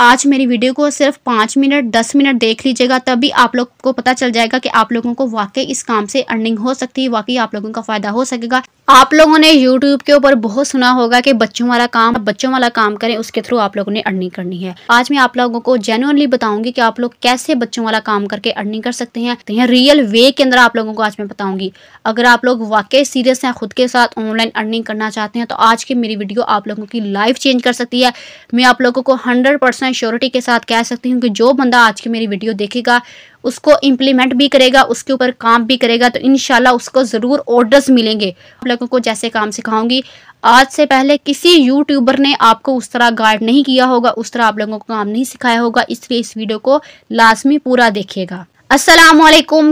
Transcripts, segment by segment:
आज मेरी वीडियो को सिर्फ पाँच मिनट दस मिनट देख लीजिएगा तभी आप लोग को पता चल जाएगा कि आप लोगों को वाकई इस काम से अर्निंग हो सकती है वाकई आप लोगों का फ़ायदा हो सकेगा आप लोगों ने YouTube के ऊपर बहुत सुना होगा कि बच्चों वाला काम बच्चों वाला काम करें उसके थ्रू आप लोगों ने अर्निंग करनी है आज मैं आप लोगों को जेनुअनली बताऊंगी कि आप लोग कैसे बच्चों वाला काम करके अर्निंग कर सकते हैं तो यहाँ रियल वे के अंदर आप लोगों को आज मैं बताऊंगी अगर आप लोग वाकई सीरियस हैं खुद के साथ ऑनलाइन अर्निंग करना चाहते हैं तो आज की मेरी वीडियो आप लोगों की लाइफ चेंज कर सकती है मैं आप लोगों को हंड्रेड श्योरिटी के साथ कह सकती हूँ कि जो बंदा आज की मेरी वीडियो देखेगा उसको इम्प्लीमेंट भी करेगा उसके ऊपर काम भी करेगा तो इन उसको ज़रूर ऑर्डर्स मिलेंगे आप लोगों को जैसे काम सिखाऊंगी आज से पहले किसी यूट्यूबर ने आपको उस तरह गाइड नहीं किया होगा उस तरह आप लोगों को काम नहीं सिखाया होगा इसलिए इस वीडियो को लाजमी पूरा देखिएगा असलम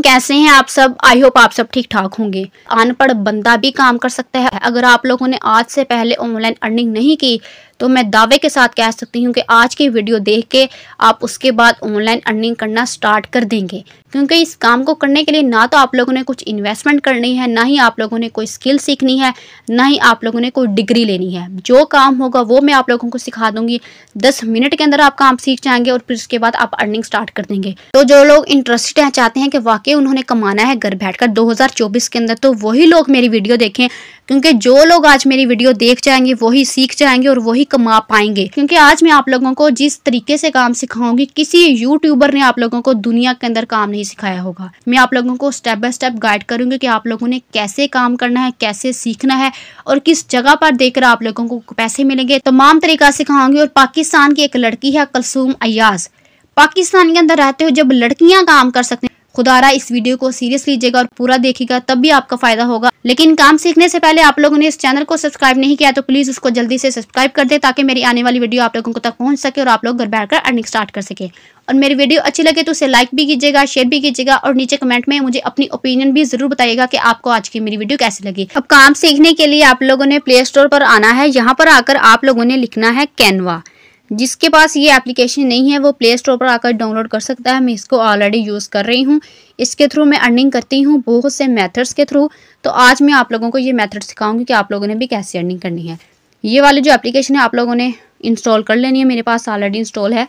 कैसे हैं आप सब आई होप आप सब ठीक ठाक होंगे अनपढ़ बंदा भी काम कर सकता है अगर आप लोगों ने आज से पहले ऑनलाइन अर्निंग नहीं की तो मैं दावे के साथ कह सकती हूँ कि आज की वीडियो देख के आप उसके बाद ऑनलाइन अर्निंग करना स्टार्ट कर देंगे क्योंकि इस काम को करने के लिए ना तो आप लोगों ने कुछ इन्वेस्टमेंट करनी है ना ही आप लोगों ने कोई स्किल सीखनी है ना ही आप लोगों ने कोई डिग्री लेनी है जो काम होगा वो मैं आप लोगों को सिखा दूंगी दस मिनट के अंदर आप काम सीख जाएंगे और फिर उसके बाद आप अर्निंग स्टार्ट कर देंगे तो जो लोग इंटरेस्टेड हैं चाहते हैं कि वाकई उन्होंने कमाना है घर बैठकर दो के अंदर तो वही लोग मेरी वीडियो देखें क्योंकि जो लोग आज मेरी वीडियो देख जाएंगे वही सीख जाएंगे और वही कमा पाएंगे क्योंकि आज मैं आप लोगों को जिस तरीके से काम सिखाऊंगी किसी यूट्यूबर ने आप लोगों को दुनिया के अंदर काम नहीं सिखाया होगा मैं आप लोगों को स्टेप बाय स्टेप गाइड करूंगी कि आप लोगों ने कैसे काम करना है कैसे सीखना है और किस जगह पर देखकर आप लोगों को पैसे मिलेंगे तमाम तरीका सिखाऊंगी और पाकिस्तान की एक लड़की है कलसूम अयाज पाकिस्तान के अंदर रहते हुए जब लड़कियां काम कर सकते हैं खुदारा इस वीडियो को सीरियस लीजिएगा और पूरा देखिएगा तब भी आपका फायदा होगा लेकिन काम सीखने से पहले आप लोगों ने इस चैनल को सब्सक्राइब नहीं किया तो प्लीज उसको जल्दी से सब्सक्राइब कर दे ताकि मेरी आने वाली वीडियो आप लोगों को तक पहुंच सके और आप लोग घर बैठकर अर्निंग स्टार्ट कर सके और मेरी वीडियो अच्छी लगे तो उसे लाइक भी कीजिएगा शेयर भी कीजिएगा और नीचे कमेंट में मुझे अपनी ओपिनियन भी जरूर बताइएगा कि आपको आज की मेरी वीडियो कैसी लगी अब काम सीखने के लिए आप लोगों ने प्ले स्टोर पर आना है यहाँ पर आकर आप लोगों ने लिखना है कैनवा जिसके पास ये एप्लीकेशन नहीं है वो प्ले स्टोर पर आकर डाउनलोड कर सकता है मैं इसको ऑलरेडी यूज़ कर रही हूँ इसके थ्रू मैं अर्निंग करती हूँ बहुत से मेथड्स के थ्रू तो आज मैं आप लोगों को ये मेथड सिखाऊंगी कि आप लोगों ने भी कैसे अर्निंग करनी है ये वाली जो एप्लीकेशन है आप लोगों ने इंस्टॉल कर लेनी है मेरे पास ऑलरेडी इंस्टॉल है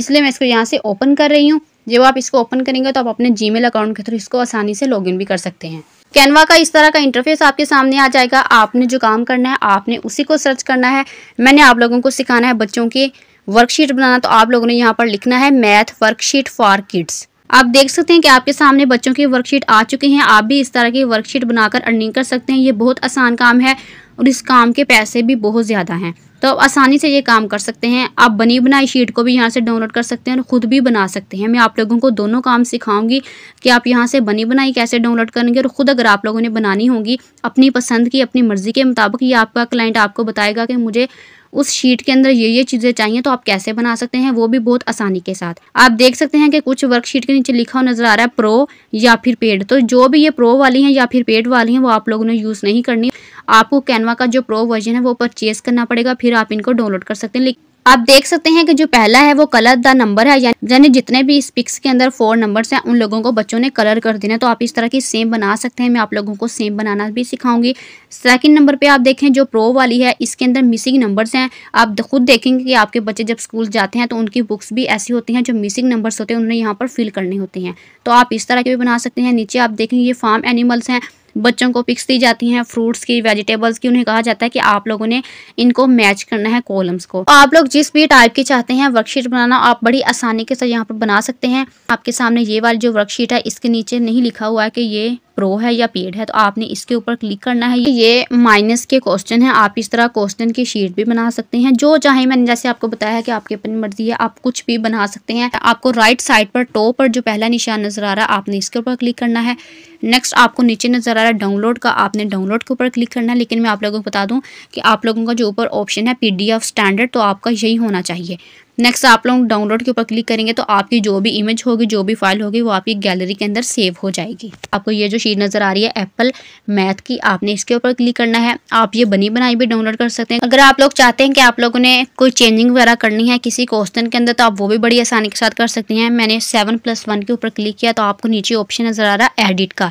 इसलिए मैं इसको यहाँ से ओपन कर रही हूँ जब आप इसको ओपन करेंगे तो आप अपने जी अकाउंट के थ्रू इसको आसानी से लॉग भी कर सकते हैं कैनवा का इस तरह का इंटरफेस आपके सामने आ जाएगा आपने जो काम करना है आपने उसी को सर्च करना है मैंने आप लोगों को सिखाना है बच्चों की वर्कशीट बनाना तो आप लोगों ने यहाँ पर लिखना है मैथ वर्कशीट फॉर किड्स आप देख सकते हैं कि आपके सामने बच्चों की वर्कशीट आ चुकी हैं आप भी इस तरह की वर्कशीट बनाकर अर्निंग कर सकते हैं ये बहुत आसान काम है और इस काम के पैसे भी बहुत ज़्यादा हैं तो आप आसानी से ये काम कर सकते हैं आप बनी बनाई शीट को भी यहाँ से डाउनलोड कर सकते हैं और ख़ुद भी बना सकते हैं मैं आप लोगों को दोनों काम सिखाऊंगी कि आप यहाँ से बनी बनाई कैसे डाउनलोड करेंगे और ख़ुद अगर आप लोगों ने बनानी होगी अपनी पसंद की अपनी मर्ज़ी के मुताबिक ये आपका क्लाइंट आपको बताएगा कि मुझे उस शीट के अंदर ये ये चीज़ें चाहिए तो आप कैसे बना सकते हैं वो भी बहुत आसानी के साथ आप देख सकते हैं कि कुछ वर्कशीट के नीचे लिखा हुआ नज़र आ रहा है प्रो या फिर पेड तो जो भी ये प्रो वाली है या फिर पेड वाली है वो आप लोगों ने यूज़ नहीं करनी आपको कैनवा का जो प्रो वर्जन है वो परचेज़ करना पड़ेगा फिर आप इनको डाउनलोड कर सकते हैं आप देख सकते हैं कि जो पहला है वो कलर द नंबर है यानी जितने भी इस पिक्स के अंदर फोर नंबर्स हैं उन लोगों को बच्चों ने कलर कर देना तो आप इस तरह की सेम बना सकते हैं मैं आप लोगों को सेम बनाना भी सिखाऊंगी सेकंड नंबर पे आप देखें जो प्रो वाली है इसके अंदर मिसिंग नंबर्स हैं आप खुद देखेंगे कि आपके बच्चे जब स्कूल जाते हैं तो उनकी बुक्स भी ऐसी होती हैं जो मिसिंग नंबर्स होते हैं उन्हें यहाँ पर फिल करने होते हैं तो आप इस तरह के भी बना सकते हैं नीचे आप देखेंगे ये फार्म एनिमल्स हैं बच्चों को पिक्स दी जाती हैं फ्रूट्स की वेजिटेबल्स की उन्हें कहा जाता है कि आप लोगों ने इनको मैच करना है कॉलम्स को तो आप लोग जिस भी टाइप की चाहते हैं वर्कशीट बनाना आप बड़ी आसानी के साथ यहाँ पर बना सकते हैं आपके सामने ये वाली जो वर्कशीट है इसके नीचे नहीं लिखा हुआ है कि ये प्रो है या पेड है तो आपने इसके ऊपर क्लिक करना है ये माइनस के क्वेश्चन है आप इस तरह क्वेश्चन की शीट भी बना सकते हैं जो चाहे मैंने जैसे आपको बताया कि आपकी अपनी मर्जी है आप कुछ भी बना सकते हैं आपको राइट साइड पर टॉप पर जो पहला निशान नजर आ रहा है आपने इसके ऊपर क्लिक करना है नेक्स्ट आपको नीचे नज़र आ रहा है डाउनलोड का आपने डाउनलोड के ऊपर क्लिक करना है लेकिन मैं आप लोगों को बता दूं कि आप लोगों का जो ऊपर ऑप्शन है पीडीएफ स्टैंडर्ड तो आपका यही होना चाहिए नेक्स्ट आप लोग डाउनलोड के ऊपर क्लिक करेंगे तो आपकी जो भी इमेज होगी जो भी फाइल होगी वो आपकी गैलरी के अंदर सेव हो जाएगी आपको ये जो शीट नज़र आ रही है एप्पल मैथ की आपने इसके ऊपर क्लिक करना है आप ये बनी बनाई भी डाउनलोड कर सकते हैं अगर आप लोग चाहते हैं कि आप लोगों ने कोई चेंजिंग वगैरह करनी है किसी क्वेश्चन के अंदर तो आप वो भी बड़ी आसानी के साथ कर सकते हैं मैंने सेवन प्लस वन के ऊपर क्लिक किया तो आपको नीचे ऑप्शन नज़र आ रहा है एडिट का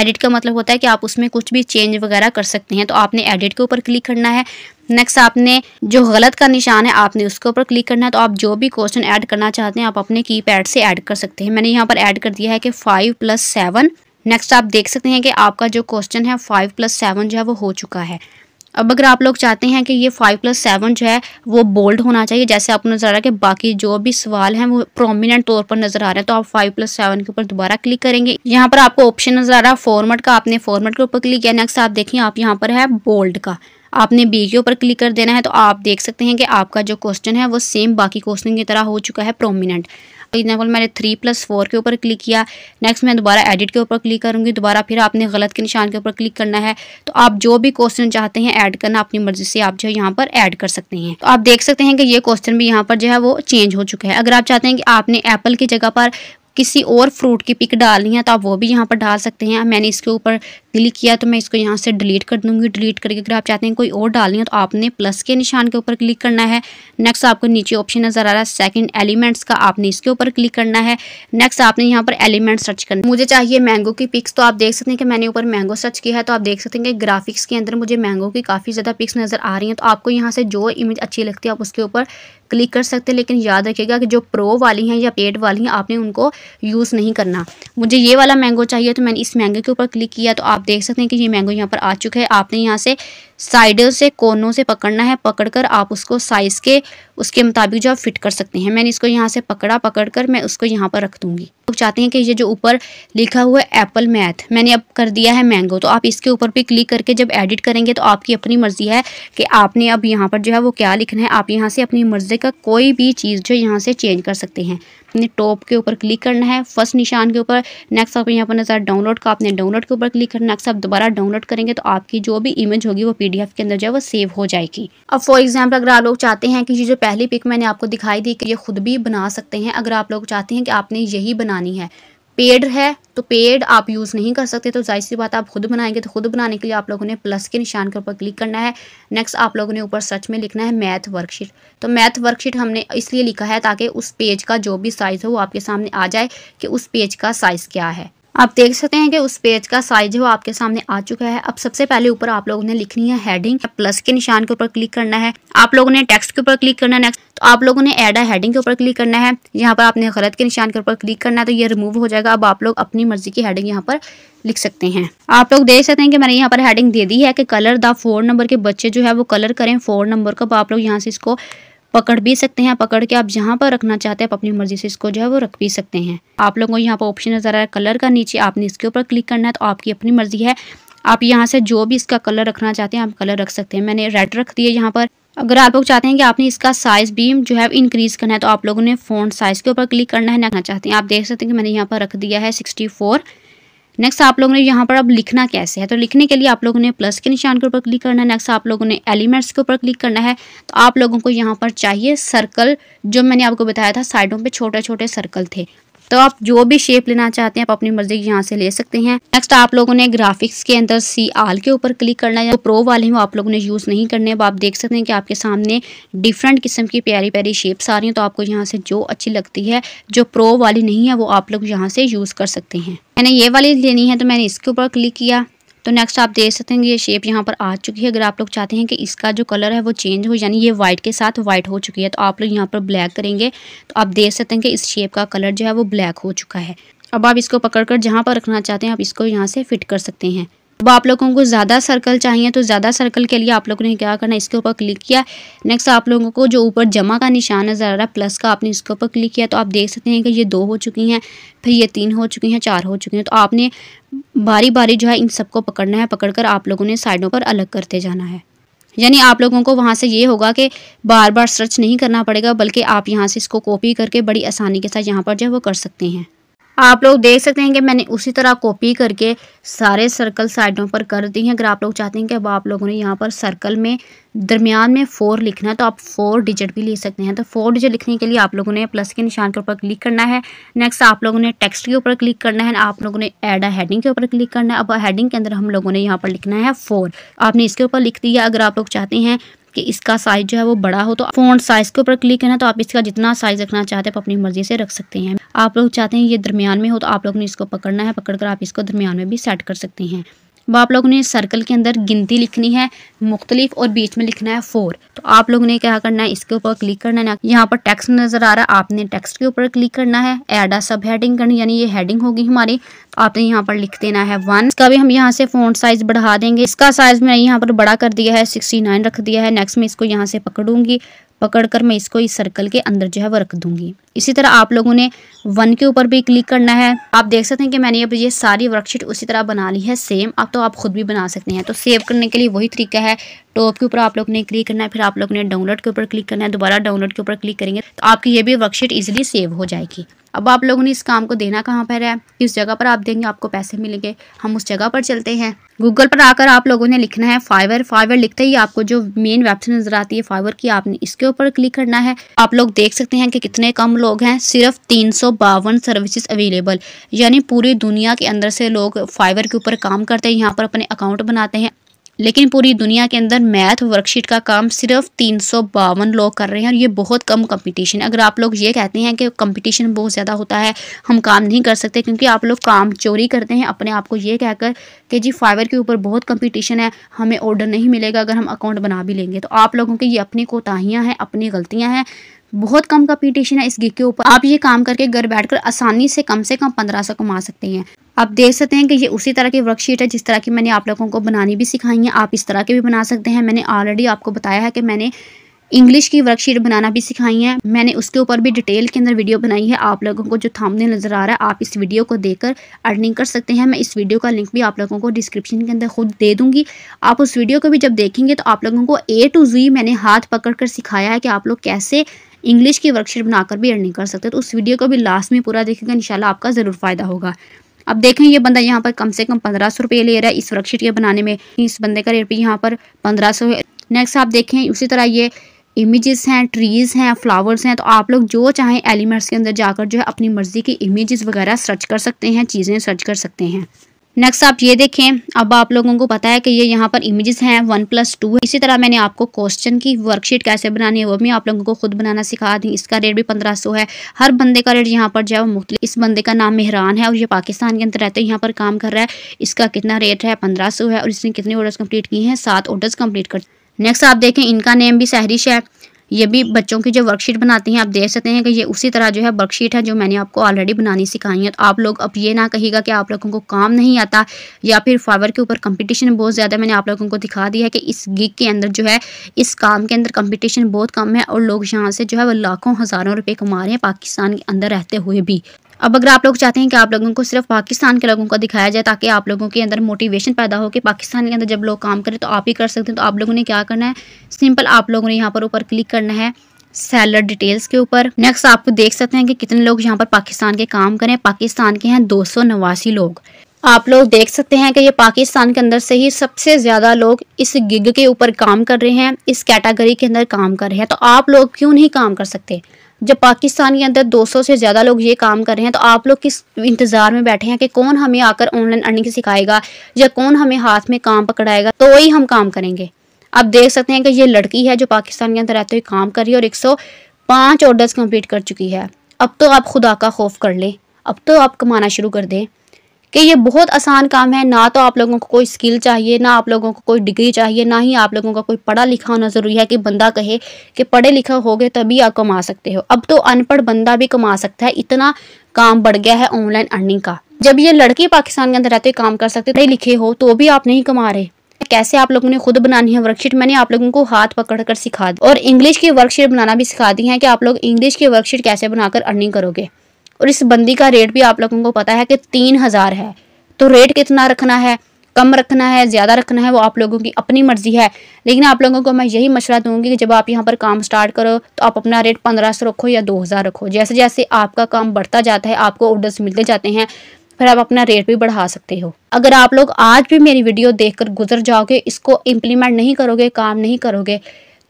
एडिट का मतलब होता है कि आप उसमें कुछ भी चेंज वगैरह कर सकते हैं तो आपने एडिट के ऊपर क्लिक करना है नेक्स्ट आपने जो गलत का निशान है आपने उसके ऊपर क्लिक करना है तो आप जो भी क्वेश्चन ऐड करना चाहते हैं आप अपने की से ऐड कर सकते हैं मैंने यहाँ पर ऐड कर दिया है कि फाइव प्लस सेवन नेक्स्ट आप देख सकते हैं कि आपका जो क्वेश्चन है फाइव प्लस सेवन जो है वो हो चुका है अब अगर आप लोग चाहते हैं कि ये फाइव प्लस सेवन जो है वो बोल्ड होना चाहिए जैसे आपको नज़र आ रहा है कि बाकी जो भी सवाल हैं वो प्रोमिनेंट तौर पर नज़र आ रहे हैं तो आप फाइव प्लस सेवन के ऊपर दोबारा क्लिक करेंगे यहाँ पर आपको ऑप्शन नज़र आ रहा है फॉर्मेट का आपने फॉर्मेट के ऊपर क्लिक किया नेक्स्ट आप देखिए आप यहाँ पर है बोल्ड का आपने बी के ऊपर क्लिक कर देना है तो आप देख सकते हैं कि आपका जो क्वेश्चन है वो सेम बाकी क्वेश्चन की तरह हो चुका है प्रोमिनेंट एग्जाम्पल मैंने थ्री प्लस फोर के ऊपर क्लिक किया नेक्स्ट मैं दोबारा एडिट के ऊपर क्लिक करूँगी दोबारा फिर आपने गलत के निशान के ऊपर क्लिक करना है तो आप जो भी क्वेश्चन चाहते हैं ऐड करना अपनी मर्जी से आप जो है यहाँ पर ऐड कर सकते हैं तो आप देख सकते हैं कि ये क्वेश्चन भी यहाँ पर जो है वो चेंज हो चुका है अगर आप चाहते हैं कि आपने एप्पल की जगह पर किसी और फ्रूट की पिक डालनी है तो आप वो भी यहाँ पर डाल सकते हैं मैंने इसके ऊपर क्लिक किया तो मैं इसको यहाँ से डिलीट कर दूँगी डिलीट करके अगर आप चाहते हैं कोई और डालनी है तो आपने प्लस के निशान के ऊपर क्लिक करना है नेक्स्ट आपको नीचे ऑप्शन नज़र आ रहा है सेकंड एलिमेंट्स का आपने इसके ऊपर क्लिक करना है नेक्स्ट आपने यहाँ पर एलिमेंट सर्च करना मुझे चाहिए मैंगो की पिक्स तो आप देख सकते हैं कि मैंने ऊपर मैंगो सर्च किया है तो आप देख सकते हैं कि ग्राफिक्स के अंदर मुझे मैंगो की काफ़ी ज़्यादा पिक्स नज़र आ रही हैं तो आपको यहाँ से जो इमेज अच्छी लगती है आप उसके ऊपर क्लिक कर सकते हैं लेकिन याद रखिएगा कि जो प्रो वाली हैं या पेड वाली हैं आपने उनको यूज़ नहीं करना मुझे ये वाला मैंगो चाहिए तो मैंने इस मैंगो के ऊपर क्लिक किया तो आप देख सकते हैं कि ये मैंगो यहाँ पर आ चुका है आपने यहाँ से साइडों से कोनों से पकड़ना है पकड़कर आप उसको साइज़ के उसके मुताबिक जो आप फिट कर सकते हैं मैंने इसको यहाँ से पकड़ा पकड़कर मैं उसको यहाँ पर रख दूँगी लोग तो चाहते हैं कि ये जो ऊपर लिखा हुआ है एप्पल मैथ मैंने अब कर दिया है मैंगो तो आप इसके ऊपर भी क्लिक करके जब एडिट करेंगे तो आपकी अपनी मर्ज़ी है कि आपने अब यहाँ पर जो है वो क्या लिखना है आप यहाँ से अपनी मर्ज़ी का कोई भी चीज़ जो यहाँ से चेंज कर सकते हैं अपने टॉप के ऊपर क्लिक करना है फर्स्ट निशान के ऊपर नेक्स्ट आपको यहाँ पर नजर डाउनलोड का आपने डाउनलोड के ऊपर क्लिक करना नेक्स्ट आप दोबारा डाउनलोड करेंगे तो आपकी जो भी इमेज होगी वो पीडीएफ के अंदर जो है वो सेव हो जाएगी अब फॉर एग्जाम्पल अगर आप लोग चाहते हैं कि ये जो पहली पिक मैंने आपको दिखाई दी कि ये खुद भी बना सकते हैं अगर आप लोग चाहते हैं कि आपने यही बनानी है पेड़ है तो पेड़ आप यूज़ नहीं कर सकते तो जाहिर सी बात आप खुद बनाएंगे तो खुद बनाने के लिए आप लोगों ने प्लस के निशान के ऊपर क्लिक करना है नेक्स्ट आप लोगों ने ऊपर सर्च में लिखना है मैथ वर्कशीट तो मैथ वर्कशीट हमने इसलिए लिखा है ताकि उस पेज का जो भी साइज़ हो वो आपके सामने आ जाए कि उस पेज का साइज़ क्या है आप देख सकते हैं कि उस पेज का साइज वो आपके सामने आ चुका है अब सबसे पहले ऊपर आप लोगों ने लिखनी है हेडिंग प्लस के निशान के ऊपर क्लिक करना है आप लोगों ने टेक्स्ट के ऊपर क्लिक करना है तो आप लोगों ने एड हेडिंग के ऊपर क्लिक करना है यहाँ पर आपने गलत के निशान के ऊपर क्लिक करना है तो ये रिमूव हो जाएगा अब आप लोग अपनी मर्जी की हेडिंग यहाँ पर लिख सकते हैं आप लोग देख सकते हैं कि मैंने यहाँ पर हेडिंग दे दी है कि कलर द फोर नंबर के बच्चे जो है वो कलर करें फोर नंबर का आप लोग यहाँ से इसको पकड़ भी सकते हैं पकड़ के आप जहाँ पर रखना चाहते हैं आप अपनी मर्जी से इसको जो है वो रख भी सकते हैं आप लोगों को यहाँ पर ऑप्शन नज़र आ रहा है कलर का नीचे आपने इसके ऊपर क्लिक करना है तो आपकी अपनी मर्जी है आप यहाँ से जो भी इसका कलर रखना चाहते हैं आप कलर रख सकते हैं मैंने रेड रख दिया यहाँ पर अगर आप लोग चाहते हैं कि आपने इसका साइज़ भी जो है इंक्रीज़ करना है तो आप लोगों ने फ़ोन साइज़ के ऊपर क्लिक करना है ना चाहते हैं आप देख सकते हैं कि मैंने यहाँ पर रख दिया है सिक्सटी फोर नेक्स्ट आप लोगों ने यहाँ पर अब लिखना कैसे है तो लिखने के लिए आप लोगों ने प्लस के निशान के ऊपर क्लिक करना है नेक्स्ट आप लोगों ने एलिमेंट्स के ऊपर क्लिक करना है तो आप लोगों को यहाँ पर चाहिए सर्कल जो मैंने आपको बताया था साइडों पे छोटे छोटे सर्कल थे तो आप जो भी शेप लेना चाहते हैं आप अपनी मर्जी की यहाँ से ले सकते हैं नेक्स्ट आप लोगों ने ग्राफिक्स के अंदर सी आल के ऊपर क्लिक करना है जो प्रो वाले हैं वो आप लोगों ने यूज़ नहीं करने अब आप देख सकते हैं कि आपके सामने डिफरेंट किस्म की प्यारी प्यारी शेप्स आ रही हैं तो आपको यहाँ से जो अच्छी लगती है जो प्रो वाली नहीं है वो आप लोग यहाँ से यूज़ कर सकते हैं मैंने ये वाली लेनी है तो मैंने इसके ऊपर क्लिक किया तो नेक्स्ट आप देख सकते हैं ये शेप यहाँ पर आ चुकी है अगर आप लोग चाहते हैं कि इसका जो कलर है वो चेंज हो यानी ये वाइट के साथ वाइट हो चुकी है तो आप लोग यहाँ पर ब्लैक करेंगे तो आप देख सकते हैं कि इस शेप का कलर जो है वो ब्लैक हो चुका है अब आप इसको पकड़कर जहाँ पर रखना चाहते हैं आप इसको यहाँ से फिट कर सकते हैं अब आप लोगों को ज़्यादा सर्कल चाहिए तो ज़्यादा सर्कल के लिए आप लोगों ने क्या करना इसके ऊपर क्लिक किया नेक्स्ट आप लोगों को जो ऊपर जमा का निशान नज़र आ रहा है प्लस का आपने इसके ऊपर क्लिक किया तो आप देख सकते हैं कि ये दो हो चुकी हैं फिर ये तीन हो चुकी हैं चार हो चुकी हैं तो आपने बारी बारी जो है इन सबको पकड़ना है पकड़कर आप लोगों ने साइडों पर अलग करते जाना है यानी आप लोगों को वहाँ से ये होगा कि बार बार सर्च नहीं करना पड़ेगा बल्कि आप यहाँ से इसको कॉपी करके बड़ी आसानी के साथ यहाँ पर जो है वो कर सकते हैं आप लोग देख सकते हैं कि मैंने उसी तरह कॉपी करके सारे सर्कल साइडों पर कर दी हैं अगर आप लोग चाहते हैं कि अब आप लोगों ने यहाँ पर सर्कल में दरमियान में फोर लिखना है तो आप फोर डिजिट भी ले सकते हैं तो फोर डिजिट लिखने के लिए आप लोगों ने प्लस के निशान के ऊपर क्लिक करना है नेक्स्ट आप लोगों ने टेक्स्ट के ऊपर क्लिक करना है आप लोगों ने एड हेडिंग के ऊपर क्लिक करना है अब हेडिंग के अंदर हम लोगों ने यहाँ पर लिखना है फोर आपने इसके ऊपर लिख दिया अगर आप लोग चाहते हैं कि इसका साइज़ जो है वो बड़ा हो तो फ़ॉन्ट साइज़ के ऊपर क्लिक करना तो आप इसका जितना साइज़ रखना चाहते हैं आप अपनी मर्ज़ी से रख सकते हैं आप लोग चाहते हैं ये दरमियान में हो तो आप लोग ने इसको पकड़ना है पकड़ कर आप इसको दरमियान में भी सेट कर सकते हैं वो आप लोगों ने सर्कल के अंदर गिनती लिखनी है मुख्तलिफ और बीच में लिखना है फोर तो आप लोगों ने क्या करना है इसके ऊपर क्लिक करना है यहाँ पर टेक्स्ट नज़र आ रहा है आपने टेक्स्ट के ऊपर क्लिक करना है एड आ सब हेडिंग करनी यानी ये हेडिंग होगी हमारी तो आपने यहाँ पर लिख देना है वन इसका भी हम यहाँ से फोन साइज़ बढ़ा देंगे इसका साइज़ मैंने यहाँ पर बड़ा कर दिया है सिक्सटी नाइन रख दिया है नेक्स्ट में इसको यहाँ से पकड़ूंगी पकड़कर मैं इसको इस सर्कल के अंदर जो है वो रख दूंगी इसी तरह आप लोगों ने वन के ऊपर भी क्लिक करना है आप देख सकते हैं कि मैंने अब ये सारी वर्कशीट उसी तरह बना ली है सेम अब तो आप खुद भी बना सकते हैं तो सेव करने के लिए वही तरीका है टॉप तो के ऊपर आप लोग ने क्लिक करना है फिर आप लोग ने डाउनलोड के ऊपर क्लिक करना है दोबारा डाउनलोड के ऊपर क्लिक करेंगे तो आपकी ये भी वर्कशीट ईजिली सेव हो जाएगी अब आप लोगों ने इस काम को देना कहाँ पर है किस जगह पर आप देंगे आपको पैसे मिलेंगे हम उस जगह पर चलते हैं गूगल पर आकर आप लोगों ने लिखना है फाइवर फाइवर लिखते ही आपको जो मेन वेबसाइट नजर आती है फाइवर की आपने इसके ऊपर क्लिक करना है आप लोग देख सकते हैं कि कितने कम लोग हैं सिर्फ तीन सर्विसेज अवेलेबल यानी पूरी दुनिया के अंदर से लोग फाइवर के ऊपर काम करते हैं यहाँ पर अपने अकाउंट बनाते हैं लेकिन पूरी दुनिया के अंदर मैथ वर्कशीट का काम सिर्फ तीन लोग कर रहे हैं और ये बहुत कम कंपटीशन है अगर आप लोग ये कहते हैं कि कंपटीशन बहुत ज़्यादा होता है हम काम नहीं कर सकते क्योंकि आप लोग काम चोरी करते हैं अपने आप को ये कहकर कि जी फाइवर के ऊपर बहुत कंपटीशन है हमें ऑर्डर नहीं मिलेगा अगर हम अकाउंट बना भी लेंगे तो आप लोगों के ये अपनी कोताहियाँ हैं अपनी गलतियाँ हैं बहुत कम कम्पिटिशन है इस गिग के ऊपर आप ये काम करके घर बैठकर आसानी से कम से कम पंद्रह सौ कमा सकते हैं आप देख सकते हैं कि ये उसी तरह की वर्कशीट है जिस तरह की मैंने आप लोगों को बनानी भी सिखाई है आप इस तरह के भी बना सकते हैं मैंने ऑलरेडी आपको बताया है कि मैंने इंग्लिश की वर्कशीट बनाना भी सिखाई है मैंने उसके ऊपर भी डिटेल के अंदर वीडियो बनाई है आप लोगों को जो थामने नज़र आ रहा है आप इस वीडियो को देखकर अर्निंग कर सकते हैं मैं इस वीडियो का लिंक भी आप लोगों को डिस्क्रिप्शन के अंदर खुद दे दूंगी आप उस वीडियो को भी जब देखेंगे तो आप लोगों को ए टू जी मैंने हाथ पकड़ कर सिखाया है कि आप लोग कैसे इंग्लिश की वर्कशीट बनाकर भी अर्निंग कर सकते हो तो उस वीडियो को भी लास्ट में पूरा देखेगा इन आपका ज़रूर फ़ायदा होगा अब देखें ये बंदा यहाँ पर कम से कम पंद्रह सौ रुपये ले रहा है इस वर्कशीट के बनाने में इस बंदे का रेट भी यहाँ पर पंद्रह सौ है नेक्स्ट आप देखें उसी तरह ये इमेजेस हैं ट्रीज़ हैं फ्लावर्स हैं तो आप लोग जो चाहें एलिमेंट्स के अंदर जाकर जो है अपनी मर्ज़ी की इमेजेस वगैरह सर्च कर सकते हैं चीज़ें सर्च कर सकते हैं नेक्स्ट आप ये देखें अब आप लोगों को पता है कि ये यहाँ पर इमेजेस हैं वन प्लस टू है इसी तरह मैंने आपको क्वेश्चन की वर्कशीट कैसे बनानी है वो भी आप लोगों को खुद बनाना सिखा दी इसका रेट भी पंद्रह सौ है हर बंदे का रेट यहाँ पर जो है वो मुख्तलि इस बंदे का नाम मेहरान है और ये पाकिस्तान के अंदर रहते हैं यहाँ पर काम कर रहा है इसका कितना रेट है पंद्रह है और इसने कितने ऑर्डर्स कम्प्लीट किए हैं सात ऑर्डर्स कम्प्लीट कर नेक्स्ट आप देखें इनका नेम भी सहरिश है ये भी बच्चों की जो वर्कशीट बनाती हैं आप देख सकते हैं कि ये उसी तरह जो है वर्कशीट है जो मैंने आपको ऑलरेडी बनानी सिखाई है तो आप लोग अब ये ना कहेगा कि आप लोगों को काम नहीं आता या फिर फावर के ऊपर कंपटीशन बहुत ज़्यादा मैंने आप लोगों को दिखा दिया है कि इस गिग के अंदर जो है इस काम के अंदर कंपटीशन बहुत कम है और लोग यहाँ से जो है वो लाखों हज़ारों रुपये कमा रहे हैं पाकिस्तान के अंदर रहते हुए भी अब अगर आप लोग चाहते हैं कि आप लोगों को सिर्फ पाकिस्तान के लोगों का दिखाया जाए ताकि आप लोगों के अंदर मोटिवेशन पैदा हो कि पाकिस्तान के अंदर जब लोग काम करें तो आप ही कर सकते हैं तो आप लोगों ने क्या करना है सिंपल आप लोगों ने यहाँ पर ऊपर क्लिक करना है सैलर डिटेल्स के ऊपर नेक्स्ट आप देख सकते हैं कि कितने लोग यहाँ पर पाकिस्तान के काम करें पाकिस्तान के हैं दो लोग आप लोग देख सकते हैं कि ये पाकिस्तान के अंदर से ही सबसे ज़्यादा लोग इस गिग के ऊपर काम कर रहे हैं इस कैटेगरी के अंदर काम कर रहे हैं तो आप लोग क्यों नहीं काम कर सकते जब पाकिस्तान के अंदर 200 से ज़्यादा लोग ये काम कर रहे हैं तो आप लोग किस इंतज़ार में बैठे हैं कि कौन हमें आकर ऑनलाइन अर्निंग सिखाएगा या कौन हमें हाथ में काम पकड़ाएगा तो वही हम काम करेंगे आप देख सकते हैं कि ये लड़की है जो पाकिस्तान के अंदर रहते हुए काम कर रही है और एक सौ पाँच ऑर्डर्स कम्प्लीट कर चुकी है अब तो आप खुदा का खौफ कर लें अब तो आप कमाना शुरू कर दें कि ये बहुत आसान काम है ना तो आप लोगों को कोई स्किल चाहिए ना आप लोगों को कोई डिग्री चाहिए ना ही आप लोगों का कोई पढ़ा लिखा होना ज़रूरी है कि बंदा कहे कि पढ़े लिखे हो गए तभी आप कमा सकते हो अब तो अनपढ़ बंदा भी कमा सकता है इतना काम बढ़ गया है ऑनलाइन अर्निंग का जब ये लड़के पाकिस्तान के अंदर रहते काम कर सकते पढ़े लिखे हो तो भी आप नहीं कमा रहे कैसे आप लोगों ने खुद बनानी है वर्कशीट मैंने आप लोगों को हाथ पकड़ कर सिखा दी और इंग्लिश की वर्कशीट बनाना भी सिखा दी है कि आप लोग इंग्लिश की वर्कशीट कैसे बनाकर अर्निंग करोगे और इस बंदी का रेट भी आप लोगों को पता है कि तीन हज़ार है तो रेट कितना रखना है कम रखना है ज़्यादा रखना है वो आप लोगों की अपनी मर्ज़ी है लेकिन आप लोगों को मैं यही मशवरा दूंगी कि जब आप यहाँ पर काम स्टार्ट करो तो आप अपना रेट पंद्रह सौ रखो या दो हज़ार रखो जैसे जैसे आपका काम बढ़ता जाता है आपको ऑर्डर्स मिलते जाते हैं फिर आप अपना रेट भी बढ़ा सकते हो अगर आप लोग आज भी मेरी वीडियो कर गुजर जाओगे इसको इम्प्लीमेंट नहीं करोगे काम नहीं करोगे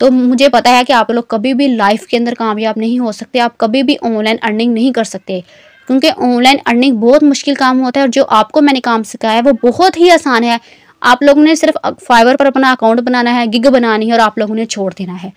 तो मुझे पता है कि आप लोग कभी भी लाइफ के अंदर कामयाब नहीं हो सकते आप कभी भी ऑनलाइन अर्निंग नहीं कर सकते क्योंकि ऑनलाइन अर्निंग बहुत मुश्किल काम होता है और जो आपको मैंने काम सिखाया है वो बहुत ही आसान है आप लोगों ने सिर्फ फाइवर पर अपना अकाउंट बनाना है गिग बनानी है और आप लोगों ने छोड़ देना है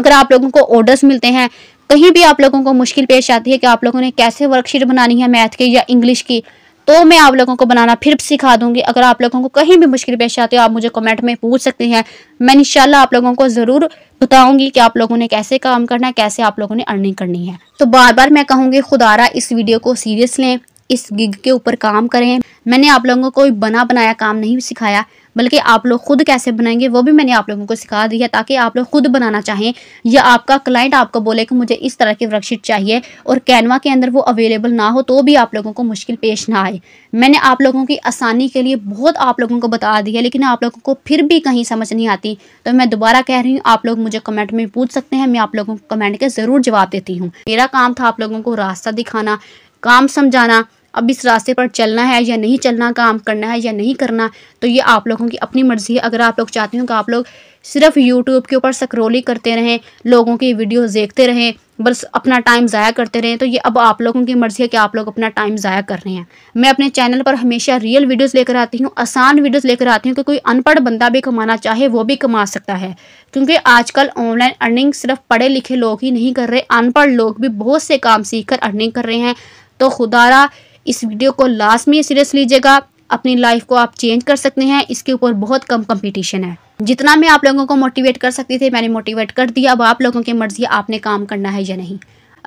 अगर आप लोगों को ऑर्डर्स मिलते हैं कहीं भी आप लोगों को मुश्किल पेश आती है कि आप लोगों ने कैसे वर्कशीट बनानी है मैथ की या इंग्लिश की तो मैं आप लोगों को बनाना फिर सिखा दूंगी अगर आप लोगों को कहीं भी मुश्किल पेश आती हो आप मुझे कमेंट में पूछ सकते हैं मैं इंशाल्लाह आप लोगों को ज़रूर बताऊंगी कि आप लोगों ने कैसे काम करना है कैसे आप लोगों ने अर्निंग करनी है तो बार बार मैं कहूंगी खुदारा इस वीडियो को सीरियस लें इस गिग के ऊपर काम करें मैंने आप लोगों को बना बनाया काम नहीं सिखाया बल्कि आप लोग खुद कैसे बनाएंगे वो भी मैंने आप लोगों को सिखा दिया है ताकि आप लोग खुद बनाना चाहें या आपका क्लाइंट आपको बोले कि मुझे इस तरह की वर्कशीट चाहिए और कैनवा के अंदर वो अवेलेबल ना हो तो भी आप लोगों को मुश्किल पेश ना आए मैंने आप लोगों की आसानी के लिए बहुत आप लोगों को बता दिया है लेकिन आप लोगों को फिर भी कहीं समझ नहीं आती तो मैं दोबारा कह रही हूँ आप लोग मुझे कमेंट में पूछ सकते हैं मैं आप लोगों को कमेंट के ज़रूर जवाब देती हूँ मेरा काम था आप लोगों को रास्ता दिखाना काम समझाना अब इस रास्ते पर चलना है या नहीं चलना काम करना है या नहीं करना तो ये आप लोगों की अपनी मर्ज़ी है अगर आप लोग चाहती हूँ कि आप लोग सिर्फ यूट्यूब के ऊपर सक्रोली करते रहें लोगों की वीडियोज़ देखते रहें बस अपना टाइम ज़ाया करते रहें तो ये अब आप लोगों की मर्ज़ी है कि आप लोग अपना टाइम ज़ाया कर रहे हैं मैं अपने चैनल पर हमेशा रियल वीडियोस लेकर आती हूँ आसान वीडियोस लेकर आती हूँ कि कोई अनपढ़ बंदा भी कमाना चाहे वो भी कमा सकता है क्योंकि आजकल ऑनलाइन अर्निंग सिर्फ पढ़े लिखे लोग ही नहीं कर रहे अनपढ़ लोग भी बहुत से काम सीख अर्निंग कर रहे हैं तो खुदारा इस वीडियो को लास्ट में सीरियस लीजिएगा अपनी लाइफ को आप चेंज कर सकते हैं इसके ऊपर बहुत कम कंपटीशन है जितना मैं आप लोगों को मोटिवेट कर सकती थी मैंने मोटिवेट कर दिया अब आप लोगों की मर्जी आपने काम करना है या नहीं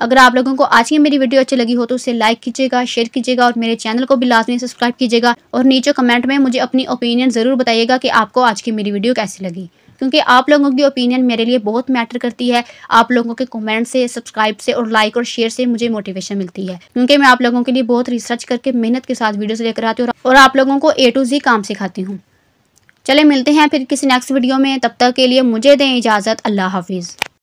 अगर आप लोगों को आज की मेरी वीडियो अच्छी लगी हो तो उसे लाइक कीजिएगा शेयर कीजिएगा और मेरे चैनल को भी लाजमी सब्सक्राइब कीजिएगा और नीचे कमेंट में मुझे अपनी ओपिनियन ज़रूर बताइएगा कि आपको आज की मेरी वीडियो कैसी लगी क्योंकि आप लोगों की ओपिनियन मेरे लिए बहुत मैटर करती है आप लोगों के कमेंट से सब्सक्राइब से और लाइक और शेयर से मुझे मोटिवेशन मिलती है क्योंकि मैं आप लोगों के लिए बहुत रिसर्च करके मेहनत के साथ वीडियोस लेकर आती हूँ और आप लोगों को ए टू जी काम सिखाती हूँ चले मिलते हैं फिर किसी नेक्स्ट वीडियो में तब तक के लिए मुझे दें इजाज़त अल्लाह हाफिज़